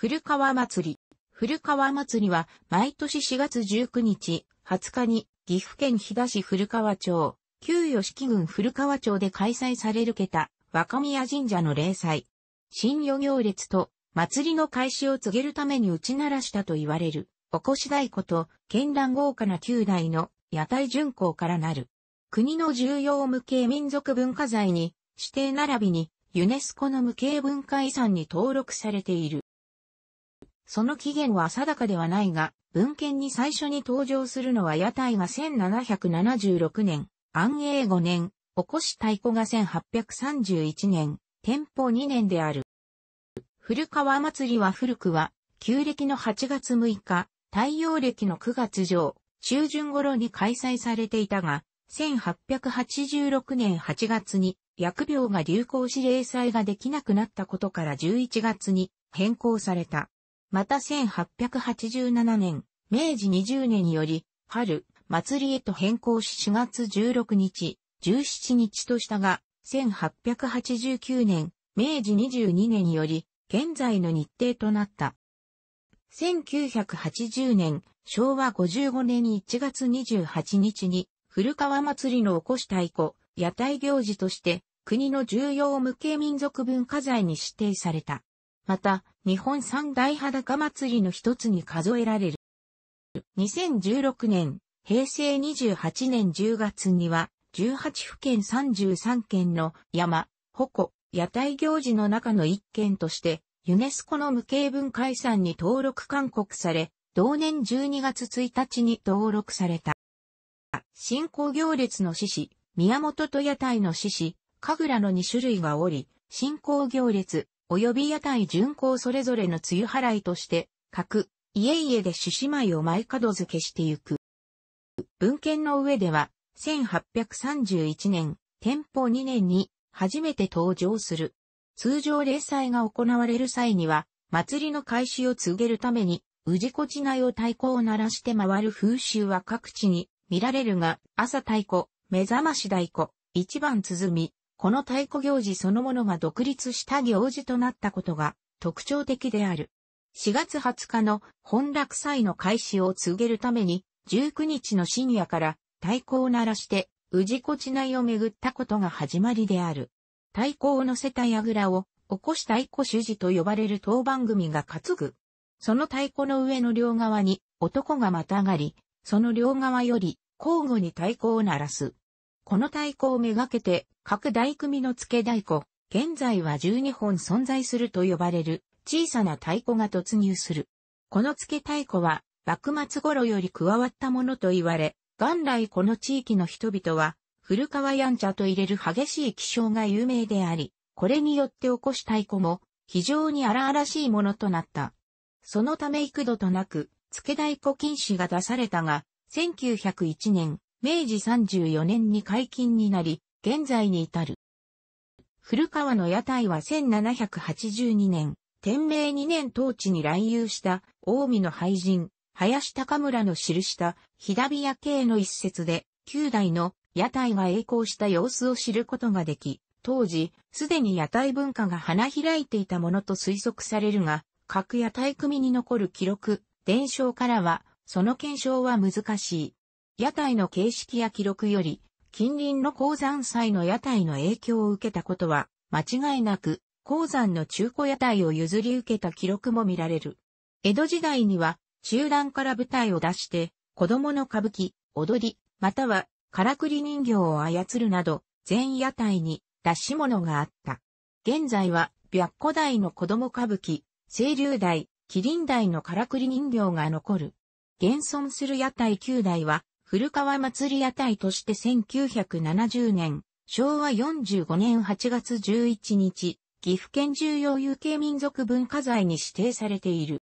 古川祭り。古川祭りは、毎年4月19日、20日に、岐阜県日田市古川町、旧吉木郡古川町で開催される桁、若宮神社の霊祭。新余行列と、祭りの開始を告げるために打ち鳴らしたと言われる、おこし太鼓と、絢爛豪華な旧大の屋台巡行からなる。国の重要無形民族文化財に、指定並びに、ユネスコの無形文化遺産に登録されている。その起源は定かではないが、文献に最初に登場するのは屋台が1776年、安永5年、起こし太鼓が1831年、天保2年である。古川祭りは古くは、旧暦の8月6日、太陽暦の9月上、中旬頃に開催されていたが、1886年8月に薬病が流行し例祭ができなくなったことから11月に変更された。また1887年、明治20年により、春、祭りへと変更し4月16日、17日としたが、1889年、明治22年により、現在の日程となった。1980年、昭和55年に1月28日に、古川祭りの起こした鼓、屋台行事として、国の重要無形民族文化財に指定された。また、日本三大裸祭りの一つに数えられる。2016年、平成28年10月には、18府県33県の山、鉾、屋台行事の中の一件として、ユネスコの無形文化遺産に登録勧告され、同年12月1日に登録された。新興行列の獅子、宮本と屋台の獅子、神楽の2種類がおり、新興行列、及び屋台巡行それぞれの梅雨払いとして、各、家々で獅子舞を前角付けしてゆく。文献の上では、1831年、天保2年に、初めて登場する。通常例祭が行われる際には、祭りの開始を告げるために、こ子地内を太鼓を鳴らして回る風習は各地に見られるが、朝太鼓、目覚まし太鼓、一番鼓、この太鼓行事そのものが独立した行事となったことが特徴的である。4月20日の本落祭の開始を告げるために、19日の深夜から太鼓を鳴らして、こ子地内を巡ったことが始まりである。太鼓を乗せた矢倉を、起こした太鼓主事と呼ばれる当番組が担ぐ。その太鼓の上の両側に男がまたがり、その両側より交互に太鼓を鳴らす。この太鼓をめがけて、各大組の付け太鼓、現在は12本存在すると呼ばれる小さな太鼓が突入する。この付け太鼓は、幕末頃より加わったものと言われ、元来この地域の人々は、古川やんちゃと入れる激しい気象が有名であり、これによって起こした太鼓も、非常に荒々しいものとなった。そのため幾度となく、付け太鼓禁止が出されたが、1901年、明治34年に解禁になり、現在に至る。古川の屋台は1782年、天明2年当地に来遊した、大海の廃人、林高村の記した、飛騨火屋系の一節で、旧代の屋台が栄光した様子を知ることができ、当時、すでに屋台文化が花開いていたものと推測されるが、各屋台組に残る記録、伝承からは、その検証は難しい。屋台の形式や記録より、近隣の鉱山祭の屋台の影響を受けたことは、間違いなく、鉱山の中古屋台を譲り受けた記録も見られる。江戸時代には、中段から舞台を出して、子供の歌舞伎、踊り、または、からくり人形を操るなど、全屋台に出し物があった。現在は、白古台の子供歌舞伎、清流台、麒麟台のからくり人形が残る。現存する屋台9台は、古川祭屋台として1970年、昭和45年8月11日、岐阜県重要有形民族文化財に指定されている。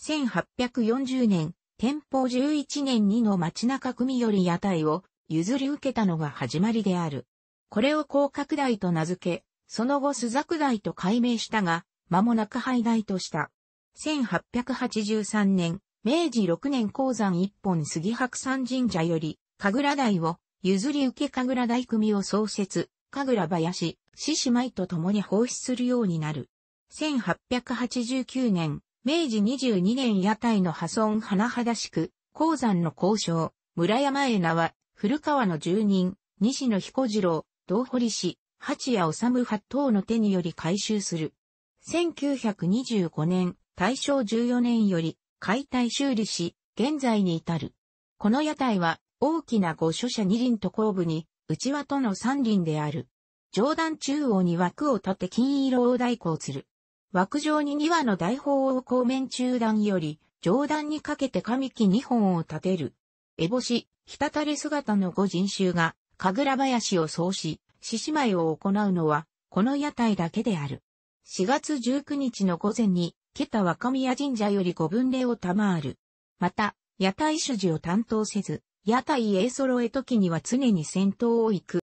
1840年、天保11年2の町中組より屋台を譲り受けたのが始まりである。これを広角台と名付け、その後須作台と改名したが、間もなく廃台とした。1883年、明治6年鉱山一本杉白山神社より、神楽台を譲り受け神楽台組を創設、神楽林、獅子舞と共に放出するようになる。1889年、明治22年屋台の破損甚だしく、鉱山の交渉、村山江名は、古川の住人、西野彦次郎、道堀氏、八谷治八等の手により回収する。1925年、大正14年より、解体修理し、現在に至る。この屋台は、大きな御所舎二輪と後部に、内輪との三輪である。上段中央に枠を立て金色を代行する。枠上に2輪の大砲を後面中段より、上段にかけて神木2本を立てる。烏帽子、滴れ姿の五人衆が、神楽林を創し、獅子舞を行うのは、この屋台だけである。4月19日の午前に、ケタ若宮神社より五分霊を賜る。また、屋台主事を担当せず、屋台へ揃え時には常に先頭を行く。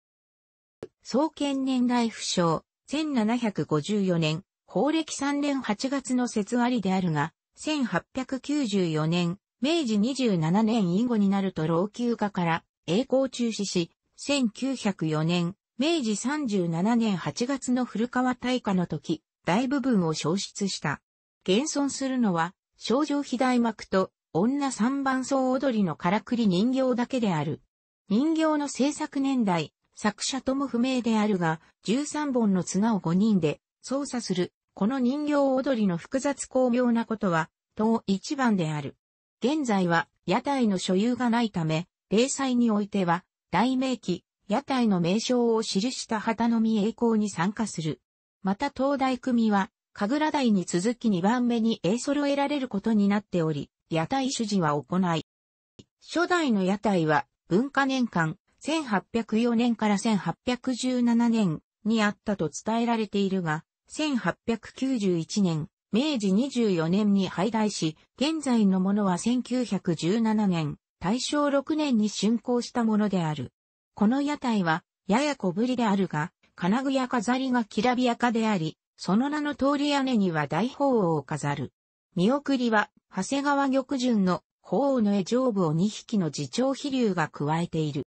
創建年代不詳、1754年、法暦3年8月の節ありであるが、1894年、明治27年以後になると老朽化から栄光中止し、1904年、明治37年8月の古川大火の時、大部分を消失した。現存するのは、少女肥大幕と女三番層踊りのからくり人形だけである。人形の制作年代、作者とも不明であるが、13本の綱を5人で操作する、この人形踊りの複雑巧妙なことは、当一番である。現在は、屋台の所有がないため、霊祭においては、大名記、屋台の名称を記した旗のみ栄光に参加する。また東大組は、神楽台に続き2番目に A 揃えられることになっており、屋台主事は行い。初代の屋台は文化年間1804年から1817年にあったと伝えられているが、1891年、明治24年に廃台し、現在のものは1917年、大正6年に竣工したものである。この屋台は、やや小ぶりであるが、金具や飾りがきらびやかであり、その名の通り屋根には大鳳凰を飾る。見送りは、長谷川玉順の鳳凰の絵上部を2匹の自重飛竜が加えている。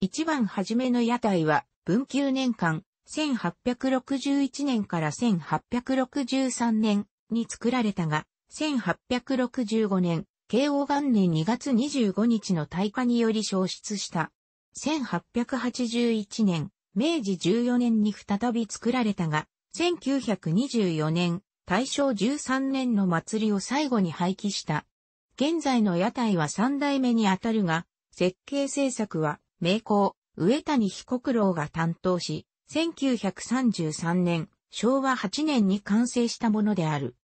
一番初めの屋台は、文久年間、1861年から1863年に作られたが、1865年、慶応元年2月25日の大火により消失した。1881年、明治14年に再び作られたが、1924年、大正13年の祭りを最後に廃棄した。現在の屋台は三代目にあたるが、設計制作は、名工、上谷被告郎が担当し、1933年、昭和8年に完成したものである。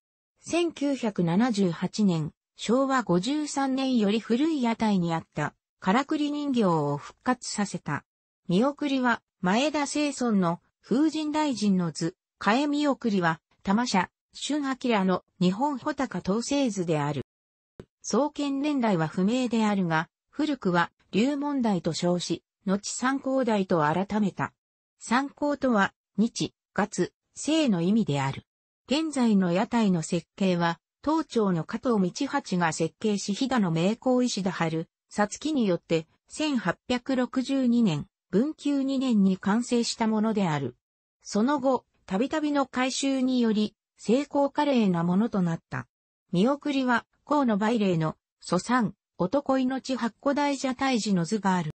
1978年、昭和53年より古い屋台にあった、からくり人形を復活させた。見送りは、前田清村の風神大臣の図、かえみ送りは、玉社、春明の日本穂高統制図である。創建年代は不明であるが、古くは、流門台と称し、後参考代と改めた。参考とは、日、月、生の意味である。現在の屋台の設計は、当庁の加藤道八が設計し、飛騨の名工石田春、さつきによって、1862年、文久2年に完成したものである。その後、たびたびの改修により、成功華麗なものとなった。見送りは、河野梅霊の、祖産、男命八古大社退治の図がある。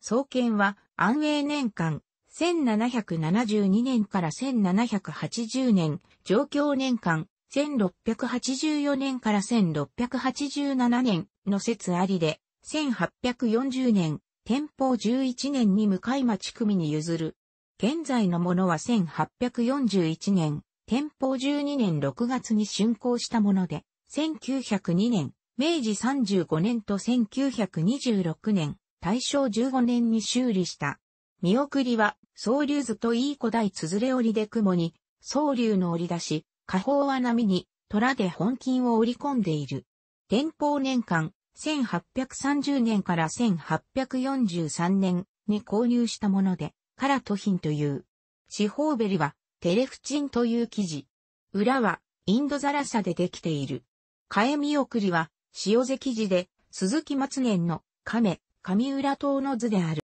創建は、安永年間、1772年から1780年、上京年間、1684年から1687年の説ありで、1840年、天保11年に向町組に譲る、現在のものは1841年、天保12年6月に竣工したもので、1902年、明治35年と1926年、大正15年に修理した。見送りは、総流図といい古代つづれ織りで雲に、総流の織り出し、下方は波に、虎で本金を織り込んでいる。天保年間、1830年から1843年に購入したもので、カラトヒンという。四方ベリは、テレフチンという生地。裏は、インドザラサでできている。替え見送りは、塩瀬生地で、鈴木松年の亀、上浦島の図である。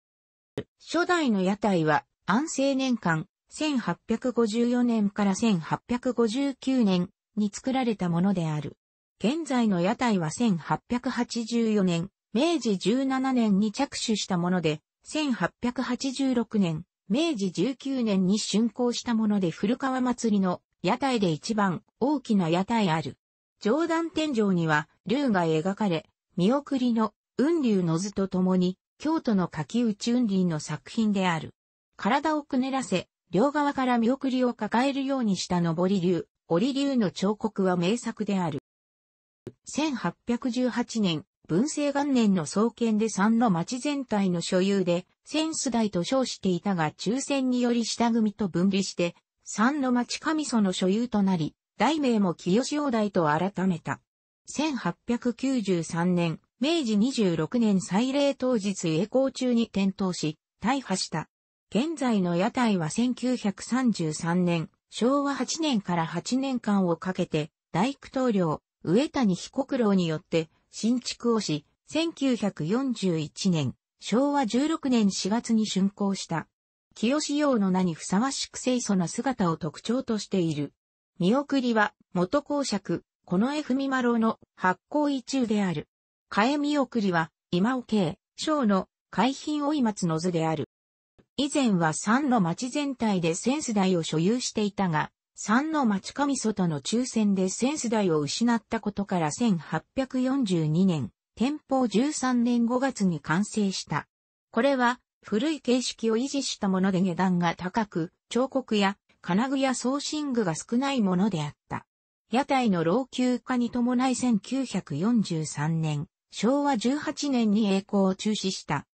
初代の屋台は、安政年間、1854年から1859年に作られたものである。現在の屋台は1884年、明治17年に着手したもので、1886年、明治19年に竣工したもので古川祭りの屋台で一番大きな屋台ある。上段天井には竜が描かれ、見送りの雲竜の図とともに、京都の柿内雲林の作品である。体をくねらせ、両側から見送りを抱えるようにした上り竜、折り竜の彫刻は名作である。1818年、文政元年の創建で三の町全体の所有で、千ス代と称していたが抽選により下組と分離して、三の町上祖の所有となり、大名も清潮代と改めた。1893年、明治26年祭礼当日栄光中に転倒し、大破した。現在の屋台は1933年、昭和8年から8年間をかけて、大工棟梁、上谷被告郎によって、新築をし、1941年、昭和16年4月に竣工した。清志陽の名にふさわしく清楚な姿を特徴としている。見送りは、元公爵、この絵文丸の発行意中である。替え見送りは、今尾慶、章の海浜追松の図である。以前は三の町全体でセンス台を所有していたが、三の町上外の抽選でセンス台を失ったことから1842年、天保13年5月に完成した。これは、古い形式を維持したもので値段が高く、彫刻や金具や送信具が少ないものであった。屋台の老朽化に伴い1943年、昭和18年に栄光を中止した。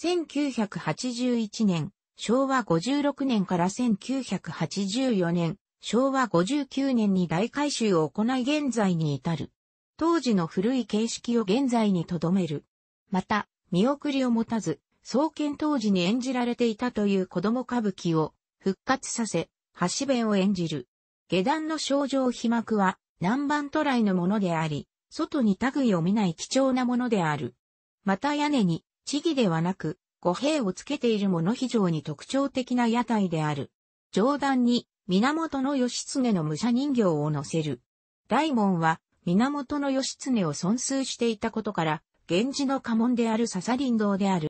1981年、昭和56年から1984年、昭和59年に大改修を行い現在に至る。当時の古い形式を現在に留める。また、見送りを持たず、創建当時に演じられていたという子供歌舞伎を復活させ、橋弁を演じる。下段の症状被膜は南蛮渡来のものであり、外に類を見ない貴重なものである。また屋根に、地儀ではなく、五兵をつけているもの非常に特徴的な屋台である。上段に、源義経の武者人形を乗せる。大門は、源義経を尊崇していたことから、源氏の家紋である笹林道である。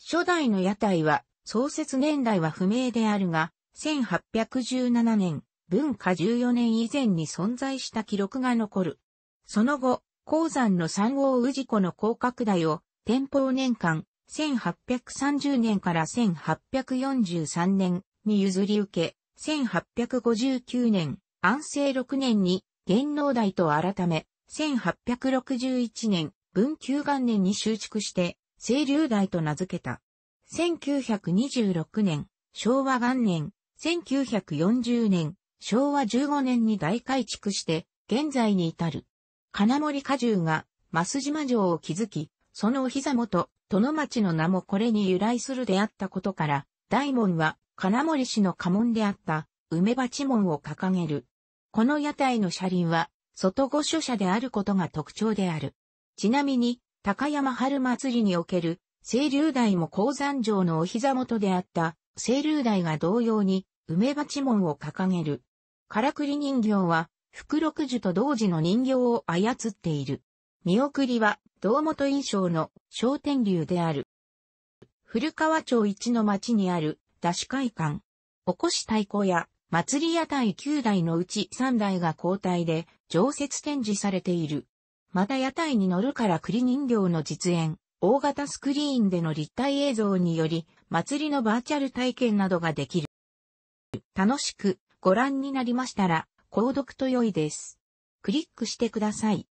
初代の屋台は、創設年代は不明であるが、1817年、文化14年以前に存在した記録が残る。その後、鉱山の三王氏子の広角台を、天保年間、1830年から1843年に譲り受け、1859年、安政6年に、元能台と改め、1861年、文久元年に修築して、清流台と名付けた。1926年、昭和元年、1940年、昭和15年に大改築して、現在に至る。金森荷重が、増島城を築き、そのお膝元、殿町の名もこれに由来するであったことから、大門は金森氏の家紋であった梅鉢門を掲げる。この屋台の車輪は外御所車であることが特徴である。ちなみに高山春祭りにおける清流台も鉱山城のお膝元であった清流台が同様に梅鉢門を掲げる。からくり人形は福禄寿と同時の人形を操っている。見送りは、道元印象の商天流である。古川町一の町にある、ダシ会館。おこし太鼓や、祭り屋台9台のうち3台が交代で、常設展示されている。また屋台に乗るから栗人形の実演、大型スクリーンでの立体映像により、祭りのバーチャル体験などができる。楽しくご覧になりましたら、購読と良いです。クリックしてください。